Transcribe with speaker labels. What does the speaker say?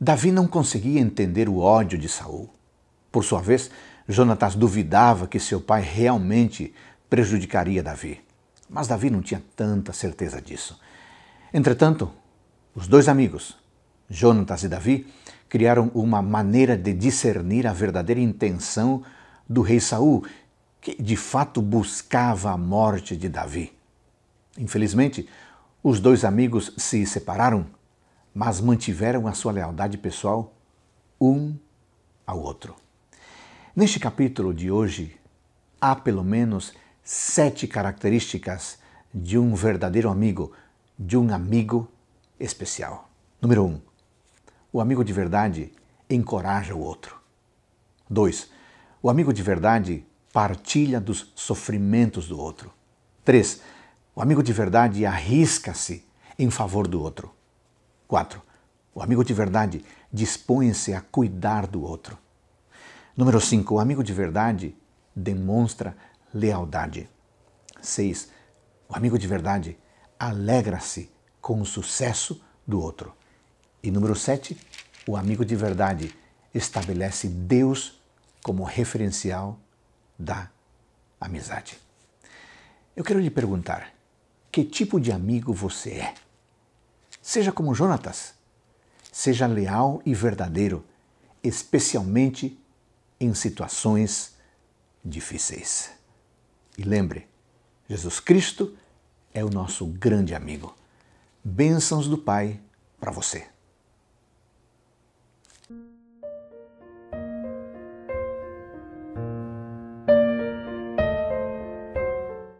Speaker 1: Davi não conseguia entender o ódio de Saul. Por sua vez, Jonatas duvidava que seu pai realmente prejudicaria Davi. Mas Davi não tinha tanta certeza disso. Entretanto, os dois amigos, Jonatas e Davi, criaram uma maneira de discernir a verdadeira intenção do rei Saul, que de fato buscava a morte de Davi. Infelizmente, os dois amigos se separaram mas mantiveram a sua lealdade pessoal um ao outro. Neste capítulo de hoje, há pelo menos sete características de um verdadeiro amigo, de um amigo especial. Número Um, o amigo de verdade encoraja o outro. Dois, O amigo de verdade partilha dos sofrimentos do outro. Três, O amigo de verdade arrisca-se em favor do outro. 4. O amigo de verdade dispõe-se a cuidar do outro. Número 5. O amigo de verdade demonstra lealdade. 6. O amigo de verdade alegra-se com o sucesso do outro. E número 7. O amigo de verdade estabelece Deus como referencial da amizade. Eu quero lhe perguntar: que tipo de amigo você é? Seja como Jonatas. Seja leal e verdadeiro, especialmente em situações difíceis. E lembre, Jesus Cristo é o nosso grande amigo. Bênçãos do Pai para você.